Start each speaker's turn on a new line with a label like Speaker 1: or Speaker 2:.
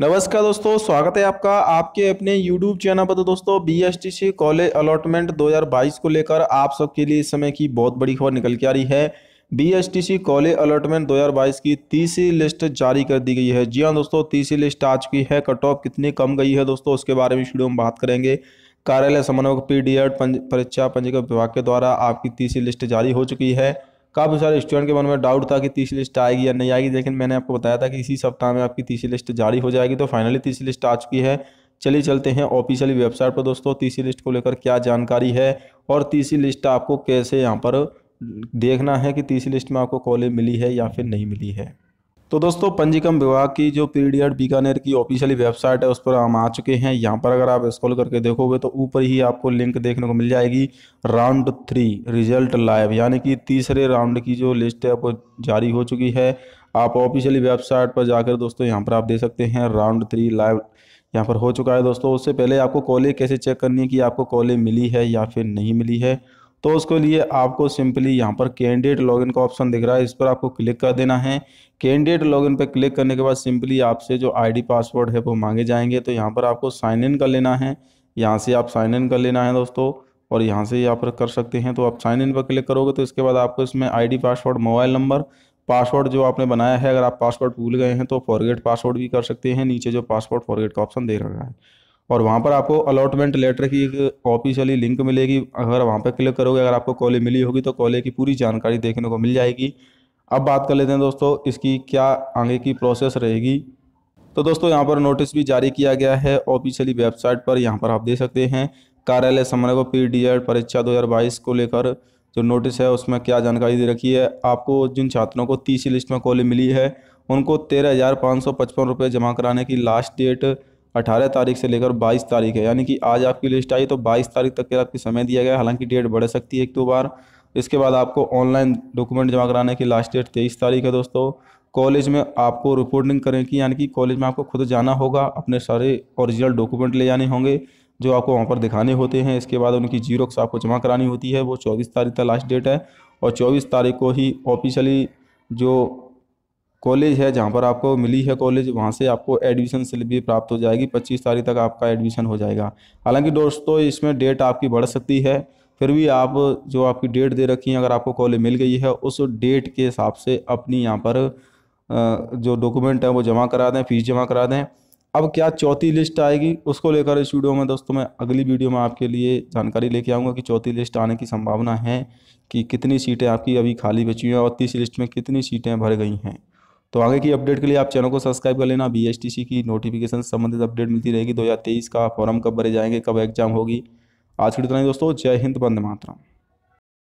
Speaker 1: नमस्कार दोस्तों स्वागत है आपका आपके अपने YouTube चैनल पर तो दोस्तों बी कॉलेज अलॉटमेंट 2022 को लेकर आप सबके लिए इस समय की बहुत बड़ी खबर निकल के आ रही है बी कॉलेज अलॉटमेंट 2022 की तीसरी लिस्ट जारी कर दी गई है जी हाँ दोस्तों तीसरी लिस्ट आ चुकी है कट ऑफ कितनी कम गई है दोस्तों उसके बारे में वीडियो में बात करेंगे कार्यालय समन्वय पी डी एड परीक्षा पंजीकृत विभाग के द्वारा आपकी तीसरी लिस्ट जारी हो चुकी है काफ़ी सारे स्टूडेंट के मन में डाउट था कि तीसरी लिस्ट आएगी या नहीं आएगी लेकिन मैंने आपको बताया था कि इसी सप्ताह में आपकी तीसरी लिस्ट जारी हो जाएगी तो फाइनली तीसरी लिस्ट आ चुकी है चलिए चलते हैं ऑफिशियली वेबसाइट पर दोस्तों तीसरी लिस्ट को लेकर क्या जानकारी है और तीसरी लिस्ट आपको कैसे यहाँ पर देखना है कि तीसरी लिस्ट में आपको कॉलेज मिली है या फिर नहीं मिली है तो दोस्तों पंजीकरण विभाग की जो पीडीएड बीकानेर की ऑफिशियली वेबसाइट है उस पर हम आ चुके हैं यहाँ पर अगर आप स्क्रॉल करके देखोगे तो ऊपर ही आपको लिंक देखने को मिल जाएगी राउंड थ्री रिजल्ट लाइव यानी कि तीसरे राउंड की जो लिस्ट है वो जारी हो चुकी है आप ऑफिशियली वेबसाइट पर जाकर दोस्तों यहाँ पर आप देख सकते हैं राउंड थ्री लाइव यहाँ पर हो चुका है दोस्तों उससे पहले आपको कॉलेज कैसे चेक करनी है कि आपको कॉलेज मिली है या फिर नहीं मिली है तो उसके लिए आपको सिंपली यहाँ पर कैंडिडेट लॉगिन का ऑप्शन दिख रहा है इस पर आपको क्लिक कर देना है कैंडिडेट लॉगिन पर क्लिक करने के बाद सिंपली आपसे जो आईडी पासवर्ड है वो मांगे जाएंगे तो यहाँ पर आपको साइन इन कर लेना है यहाँ से आप साइन इन कर लेना है दोस्तों और यहाँ से यहाँ पर कर सकते हैं तो आप साइन इन पर क्लिक करोगे तो इसके बाद आपको इसमें आई पासवर्ड मोबाइल नंबर पासवर्ड जो आपने बनाया है अगर आप पासवर्ड भूल गए हैं तो फॉरगेट पासवर्ड भी कर सकते हैं नीचे जो पासवर्ड फॉरगेट का ऑप्शन दे रखा है और वहाँ पर आपको अलॉटमेंट लेटर की एक ऑफिशियली लिंक मिलेगी अगर वहाँ पर क्लिक करोगे अगर आपको कॉलेज मिली होगी तो कॉलेज की पूरी जानकारी देखने को मिल जाएगी अब बात कर लेते हैं दोस्तों इसकी क्या आगे की प्रोसेस रहेगी तो दोस्तों यहाँ पर नोटिस भी जारी किया गया है ऑफिशियली वेबसाइट पर यहाँ पर आप देख सकते हैं कार्यालय समन्वय को पी डी एड परीक्षा बाईस को लेकर जो नोटिस है उसमें क्या जानकारी दे रखी है आपको जिन छात्रों को तीसरी लिस्ट में कॉलेज मिली है उनको तेरह हज़ार पाँच सौ पचपन रुपये जमा कराने की लास्ट डेट अठारह तारीख से लेकर बाईस तारीख है यानी कि आज आपकी लिस्ट आई तो बाईस तारीख तक के आपकी समय दिया गया हालांकि डेट बढ़ सकती है एक दो बार इसके बाद आपको ऑनलाइन डॉक्यूमेंट जमा कराने की लास्ट डेट तेईस तारीख है दोस्तों कॉलेज में आपको रिपोर्टिंग करें कि यानी कि कॉलेज में आपको खुद जाना होगा अपने सारे ओरिजिनल डॉक्यूमेंट ले जाने होंगे जो आपको वहाँ पर दिखाने होते हैं इसके बाद उनकी जीरोक्स आपको जमा करानी होती है वो चौबीस तारीख तक लास्ट डेट है और चौबीस तारीख को ही ऑफिशियली जो कॉलेज है जहाँ पर आपको मिली है कॉलेज वहाँ से आपको एडमिशन स्लिप भी प्राप्त हो जाएगी पच्चीस तारीख तक आपका एडमिशन हो जाएगा हालांकि दोस्तों इसमें डेट आपकी बढ़ सकती है फिर भी आप जो आपकी डेट दे रखी है अगर आपको कॉलेज मिल गई है उस डेट के हिसाब से अपनी यहाँ पर जो डॉक्यूमेंट है वो जमा करा दें फीस जमा करा दें अब क्या चौथी लिस्ट आएगी उसको लेकर इस वीडियो में दोस्तों मैं अगली वीडियो में आपके लिए जानकारी लेके आऊँगा कि चौथी लिस्ट आने की संभावना है कि कितनी सीटें आपकी अभी खाली बची हुई हैं और तीसरी लिस्ट में कितनी सीटें भर गई हैं तो आगे की अपडेट के लिए आप चैनल को सब्सक्राइब कर लेना बी की नोटिफिकेशन संबंधित अपडेट मिलती रहेगी दो का फॉर्म कब भरे जाएंगे कब एग्जाम होगी आज की इतना ही दोस्तों जय हिंद बंद मातरम